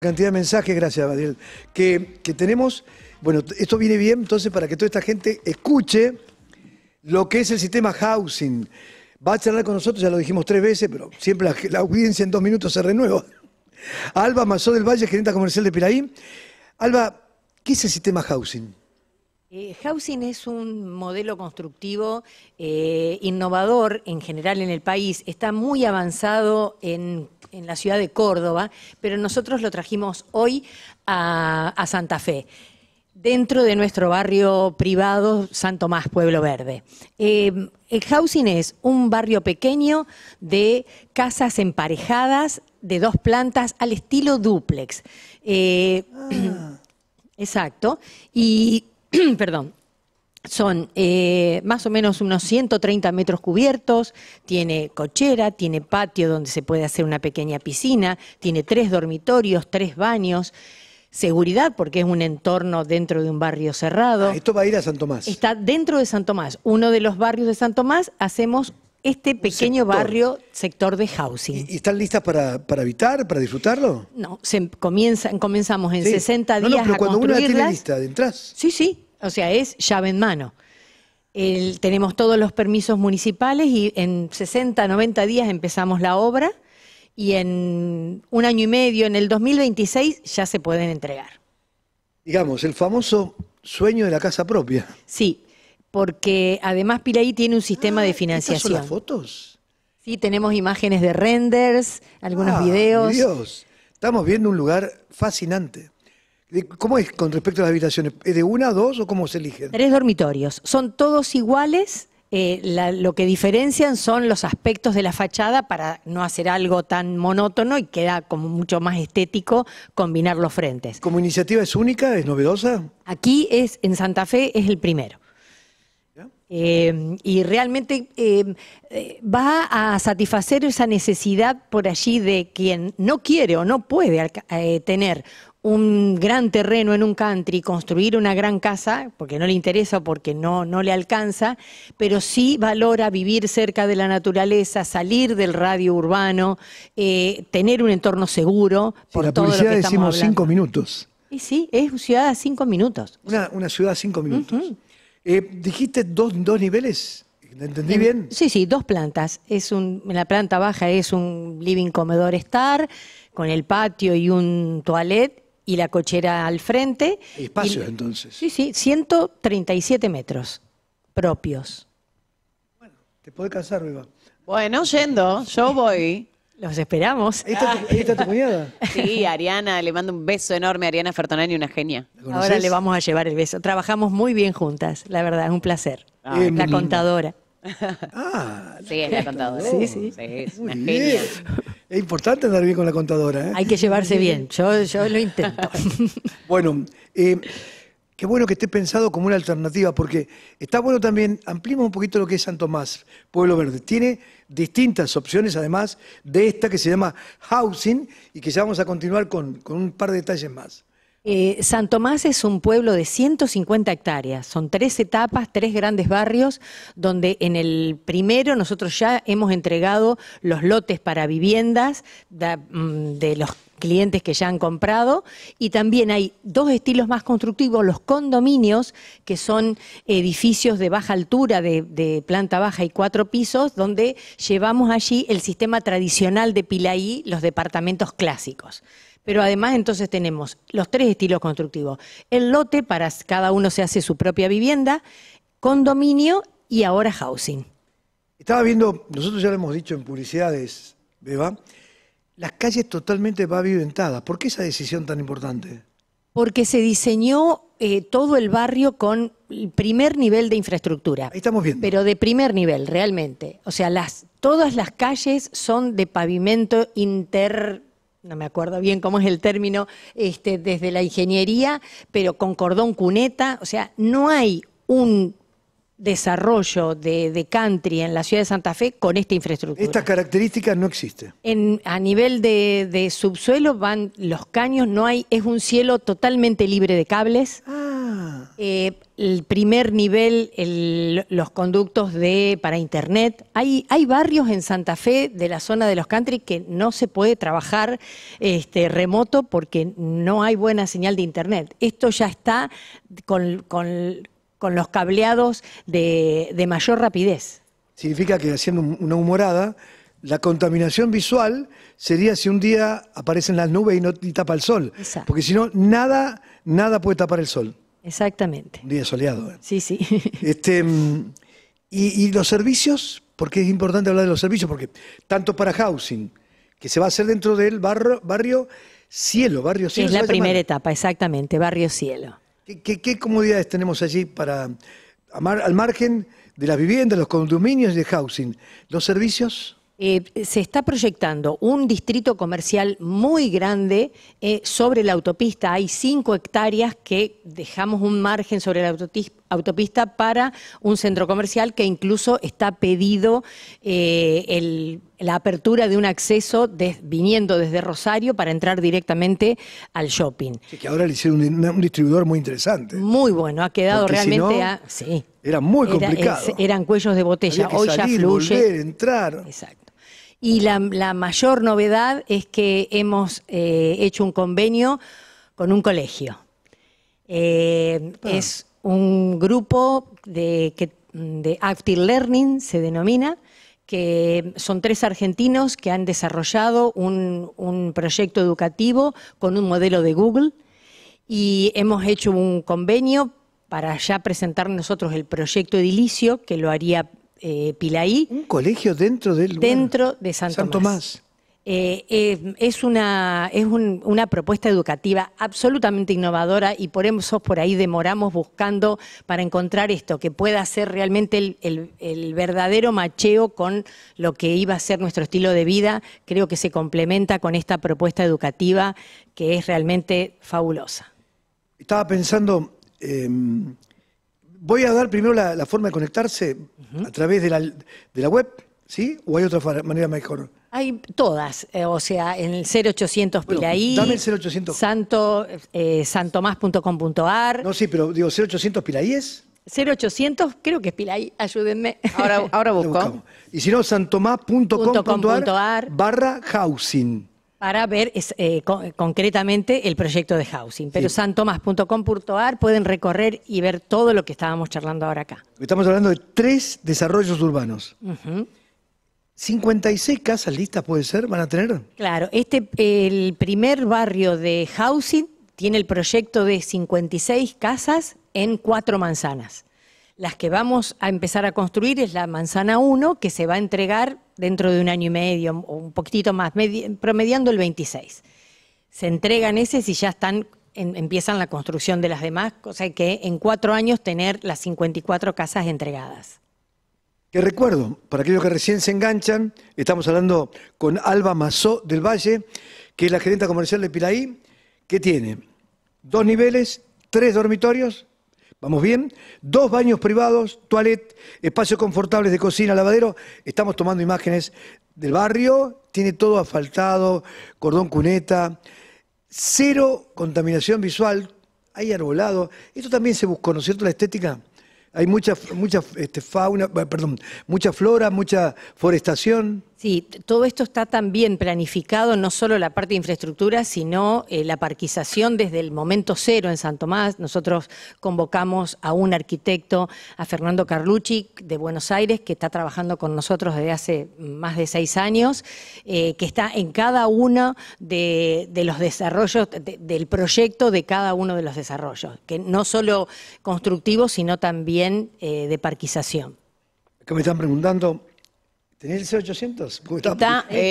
cantidad de mensajes, gracias Daniel, que, tenemos. Bueno, esto viene bien entonces para que toda esta gente escuche lo que es el sistema housing. Va a charlar con nosotros, ya lo dijimos tres veces, pero siempre la, audiencia en dos minutos se renueva. Alba Mazó del Valle, gerente comercial de Piraí. Alba, ¿qué es el sistema housing? Eh, housing es un modelo constructivo eh, innovador en general en el país. Está muy avanzado en, la ciudad de Córdoba, pero nosotros lo trajimos hoy a, Santa Fe dentro de nuestro barrio privado Santo Tomás Pueblo Verde. Eh, el housing es un barrio pequeño de casas emparejadas de dos plantas al estilo duplex. Ah. Exacto. Y perdón, son eh, más o menos unos 130 metros cubiertos, tiene cochera, tiene patio donde se puede hacer una pequeña piscina, tiene tres dormitorios, tres baños. Seguridad, porque es un entorno dentro de un barrio cerrado. Ah, esto va a ir a San Tomás. Está dentro de Santo Tomás. Uno de los barrios de Santo Tomás hacemos este pequeño barrio, sector de housing. ¿Y, están listas para, para habitar, para disfrutarlo? No, em, comenzamos en 60 días no, no, pero cuando Uno la tiene lista, ¿entras? Sí, sí, o sea, es llave en mano. tenemos todos los permisos municipales y en 60, 90 días empezamos la obra y en un año y medio, en el 2026, ya se pueden entregar. Digamos, el famoso sueño de la casa propia. Sí, porque además Pilaí tiene un sistema ah, de financiación. Son las fotos? Sí, tenemos imágenes de renders, algunos ah, videos. Dios, estamos viendo un lugar fascinante. ¿Cómo es con respecto a las habitaciones? ¿Es de una, dos o cómo se eligen? Tres dormitorios. Son todos iguales. Eh, lo que diferencian son los aspectos de la fachada para no hacer algo tan monótono y queda como mucho más estético combinar los frentes. ¿Como iniciativa es única, es novedosa? Aquí es, en Santa Fe es el primero. Eh, y realmente eh, va a satisfacer esa necesidad por allí de quien no quiere o no puede tener un gran terreno en un country, construir una gran casa, porque no le interesa o porque no, no le alcanza, pero sí valora vivir cerca de la naturaleza, salir del radio urbano, eh, tener un entorno seguro. Por la decimos cinco minutos. Y sí, es una ciudad a cinco minutos. Una, ciudad a cinco minutos. Eh, dijiste dos, niveles. ¿Entendí bien? Sí, sí, dos plantas. Es un, en la planta baja es un living comedor estar, con el patio y un toilet, y la cochera al frente. espacios entonces. Sí, sí, 137 metros propios. Bueno, te podés casar, Viva. Bueno, yendo, yo voy. Los esperamos. Ahí está, tu, cuñada. Sí, Ariana, le mando un beso enorme a Ariana Fertonani, una genia. Ahora le vamos a llevar el beso. Trabajamos muy bien juntas, la verdad, es un placer. la contadora. Ah, sí, es la contadora. es una Es importante andar bien con la contadora. ¿eh? Hay que llevarse bien. Yo, lo intento. bueno, eh, qué bueno que esté pensado como una alternativa, porque está bueno también, ampliamos un poquito lo que es Santo Tomás, Pueblo Verde. Tiene distintas opciones, además de esta que se llama Housing, y que ya vamos a continuar con un par de detalles más. Eh, San Tomás es un pueblo de 150 hectáreas, son tres etapas, tres grandes barrios, donde en el primero nosotros ya hemos entregado los lotes para viviendas mm, de, los clientes que ya han comprado y también hay dos estilos más constructivos, los condominios, que son edificios de baja altura, de, planta baja y cuatro pisos, donde llevamos allí el sistema tradicional de Pilaí, los departamentos clásicos. Pero además entonces tenemos los tres estilos constructivos. El lote, para cada uno se hace su propia vivienda, condominio y ahora housing. Estaba viendo, nosotros ya lo hemos dicho en publicidades, Beba, las calles totalmente pavimentadas. ¿Por qué esa decisión tan importante? Porque se diseñó eh, todo el barrio con el primer nivel de infraestructura. Ahí estamos viendo. Pero de primer nivel, realmente. O sea, todas las calles son de pavimento inter no me acuerdo bien cómo es el término, este, desde la ingeniería, pero con cordón cuneta, o sea, no hay un desarrollo de, country en la ciudad de Santa Fe con esta infraestructura. Estas características no existen. a nivel de, de, subsuelo van los caños, no hay, es un cielo totalmente libre de cables. Ah eh, el primer nivel, los conductos para internet. Hay, barrios en Santa Fe de la zona de los country que no se puede trabajar este, remoto porque no hay buena señal de internet. Esto ya está con, los cableados de, mayor rapidez. Significa que haciendo una humorada, la contaminación visual sería si un día aparecen las nubes y no tapa el sol. Porque si no, nada, nada puede tapar el sol. Exactamente. Un día soleado. ¿eh? Sí, sí. Este, mm, y, los servicios? Porque es importante hablar de los servicios, porque tanto para housing, que se va a hacer dentro del barrio, barrio Cielo, Barrio Cielo. Es la primera etapa, exactamente, Barrio Cielo. ¿Qué, comodidades tenemos allí para, al margen de las viviendas, los condominios y de housing, los servicios? Eh, se está proyectando un distrito comercial muy grande eh, sobre la autopista. Hay cinco hectáreas que dejamos un margen sobre la autopista para un centro comercial que incluso está pedido eh, la apertura de un acceso viniendo desde Rosario para entrar directamente al shopping. que ahora le hicieron un, distribuidor muy interesante. Muy bueno, ha quedado realmente... a, Era muy complicado. eran cuellos de botella. Hoy ya fluye. entrar. Exacto. Y la, mayor novedad es que hemos eh, hecho un convenio con un colegio. Eh, ah. Es un grupo de, Active Learning, se denomina, que son tres argentinos que han desarrollado un, un proyecto educativo con un modelo de Google y hemos hecho un convenio para ya presentar nosotros el proyecto edilicio, que lo haría eh, Pilaí. Un colegio dentro del Dentro de santo Tomás. Eh, eh, es una, es una propuesta educativa absolutamente innovadora y por eso por ahí demoramos buscando para encontrar esto, que pueda ser realmente el, el, verdadero macheo con lo que iba a ser nuestro estilo de vida. Creo que se complementa con esta propuesta educativa que es realmente fabulosa. Estaba pensando, em, voy a dar primero la, forma de conectarse a través de la, de la web, ¿sí? ¿O hay otra manera mejor? Hay todas, eh, o sea, en el 0800 Pilaí. dame el 0800. Santo, eh, santomás.com.ar. No, sí, pero digo, 0800 Pilaí es. 0800, creo que es Pilaí, ayúdenme. Ahora, ahora busco. Y si no, santomás.com.ar barra housing para ver eh, concretamente el proyecto de housing. Pero santomas.com.ar pueden recorrer y ver todo lo que estábamos charlando ahora acá. Estamos hablando de tres desarrollos urbanos. 56 casas listas puede ser, van a tener. Claro, este el primer barrio de housing tiene el proyecto de 56 casas en cuatro manzanas. Las que vamos a empezar a construir es la manzana 1, que se va a entregar dentro de un año y medio o un poquitito más, promediando el 26. Se entregan esas y ya están, em, empiezan la construcción de las demás, cosa que en cuatro años tener las 54 casas entregadas. Que recuerdo, para aquellos que recién se enganchan, estamos hablando con Alba Mazó del Valle, que es la gerente comercial de Pilaí, que tiene dos niveles, tres dormitorios ¿Vamos bien? Dos baños privados, toilet, espacios confortables de cocina, lavadero. Estamos tomando imágenes del barrio. Tiene todo asfaltado, cordón cuneta, cero contaminación visual. Hay arbolado. Esto también se buscó, ¿no es cierto? La estética. Hay mucha, mucha este, fauna, eh, perdón, mucha flora, mucha forestación. Sí, todo esto está también planificado, no solo la parte de infraestructura, sino eh, la parquización desde el momento cero en Santo Tomás. Nosotros convocamos a un arquitecto, a Fernando Carlucci, de Buenos Aires, que está trabajando con nosotros desde hace más de seis años, eh, que está en cada uno de, los desarrollos, del proyecto de cada uno de los desarrollos, que no solo constructivo, sino también eh, de parquización. ¿Qué me están preguntando ¿Tenés el 0800? Eh, eh,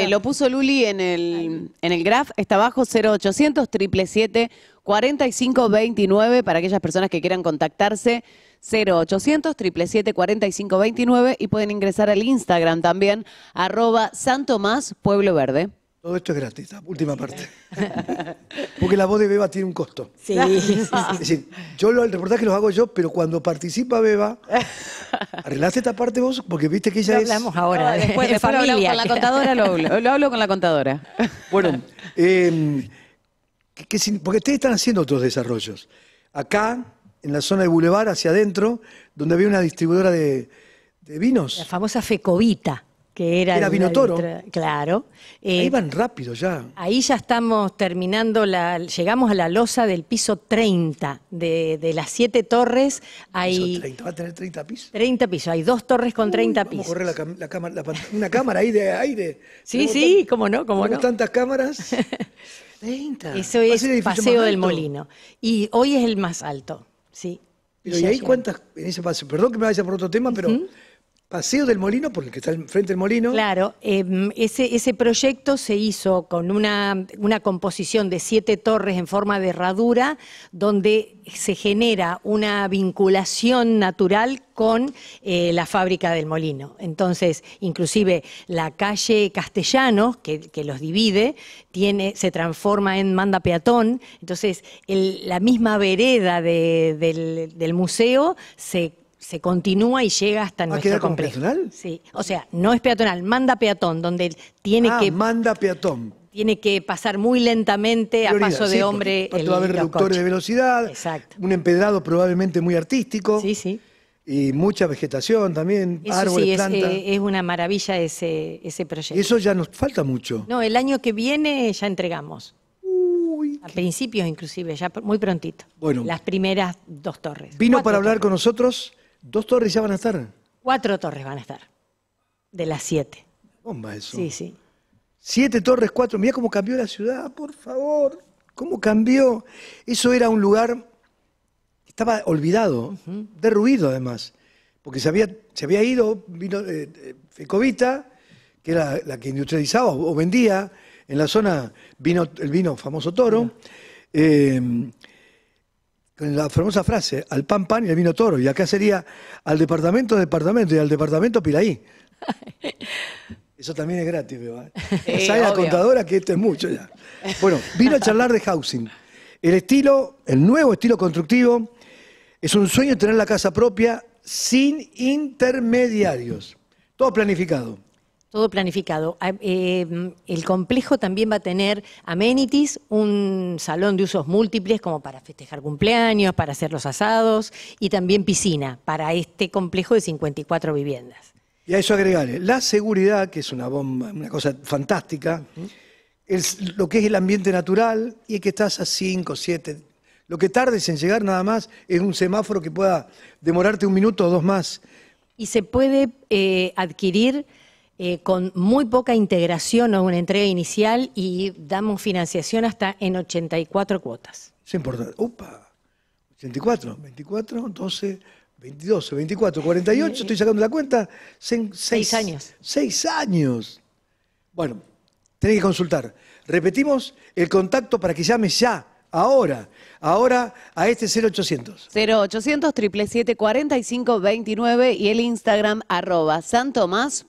está, lo puso Luli en el, en el graph, está abajo 0800 777 4529 para aquellas personas que quieran contactarse 0800 777 4529 y pueden ingresar al Instagram también arroba Pueblo Verde. Todo esto es gratis, la última parte. Porque la voz de Beba tiene un costo. Sí. Es decir, yo el reportaje lo hago yo, pero cuando participa Beba, arreglaste esta parte vos, porque viste que ella lo hablamos ahora, después de familia. con la contadora lo hablo, lo hablo con la contadora. Bueno, em, porque ustedes están haciendo otros desarrollos. Acá, en la zona de Boulevard, hacia adentro, donde había una distribuidora de vinos. La famosa Fecovita que era... Era Vinotoro. Claro. Eh, ahí van rápido ya. Ahí ya estamos terminando, la, llegamos a la losa del piso 30 de, de las siete torres. Hay, piso 30, ¿va a tener 30 pisos? 30 pisos, hay dos torres con 30 pisos. correr una cámara ahí de aire. Sí, sí, cómo no, cómo no. tantas cámaras. 30. Eso es Paseo del Molino. Y hoy es el más alto, sí. Pero, ¿y ahí cuántas? En ese paseo, perdón que me vaya por otro tema, pero... Paseo del Molino, por el que está frente del molino. Claro, em, ese, proyecto se hizo con una, una, composición de siete torres en forma de herradura, donde se genera una vinculación natural con eh, la fábrica del molino. Entonces, inclusive la calle Castellanos, que, los divide, se transforma en manda peatón. Entonces, la misma vereda del, del museo se se continúa y llega hasta ah, nuestro complejo. peatonal? Sí, o sea, no es peatonal, manda peatón, donde tiene ah, que... manda peatón. Tiene que pasar muy lentamente a paso de hombre haber reductores de velocidad, Exacto. un empedrado probablemente muy artístico. Sí, sí. Y mucha vegetación también, árboles, sí, plantas. Eh, es, una maravilla ese, ese proyecto. Eso ya nos falta mucho. No, el año que viene ya entregamos. A principios inclusive, ya muy prontito. Bueno. Las primeras dos torres. Vino para hablar con nosotros ¿Dos torres ya van a estar? Cuatro torres van a estar, de las siete. Bomba eso. Sí, sí. Siete torres, cuatro. Mira cómo cambió la ciudad, por favor. ¿Cómo cambió? Eso era un lugar que estaba olvidado, derruido además. Porque se había, se había ido, vino Fecovita, eh, eh, que era la que industrializaba o, vendía en la zona vino, el vino famoso toro con la famosa frase, al pan pan y al vino toro, y acá sería al departamento departamento y al departamento pilaí. Eso también es gratis, ¿verdad? Esa ¿eh? la contadora que esto es mucho ya. Bueno, vino a charlar de housing. El estilo, el nuevo estilo constructivo, es un sueño tener la casa propia sin intermediarios. Todo planificado. Todo planificado. Ah, em, el complejo también va a tener amenities, un salón de usos múltiples como para festejar cumpleaños, para hacer los asados y también piscina para este complejo de 54 viviendas. Y a eso agregarle la seguridad, que es una bomba, una cosa fantástica, lo que es el ambiente natural y es que estás a 5, 7, lo que tardes en llegar nada más es un semáforo que pueda demorarte un minuto o dos más. Y se puede eh, adquirir eh, con muy poca integración o una entrega inicial y damos financiación hasta en 84 cuotas. Es importante. Upa, 84, 24, 12, 22, 24, 48, estoy sacando la cuenta. seis años. Seis años. Bueno, tenés que consultar. Repetimos el contacto para que llames ya Ahora, ahora a este 0800. 0800 777 4529 y el Instagram arroba San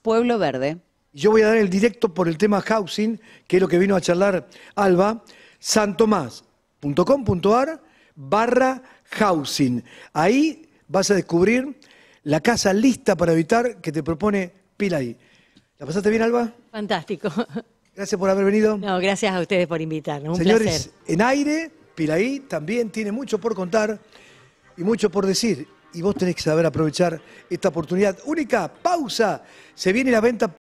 Pueblo Verde. Yo voy a dar el directo por el tema housing, que es lo que vino a charlar Alba, santomás.com.ar barra housing. Ahí vas a descubrir la casa lista para evitar que te propone Pilay. ¿La pasaste bien, Alba? Fantástico. Gracias por haber venido. No, gracias a ustedes por invitarnos. Señores, en aire, Pilaí también tiene mucho por contar y mucho por decir. Y vos tenés que saber aprovechar esta oportunidad. Única pausa. Se viene la venta.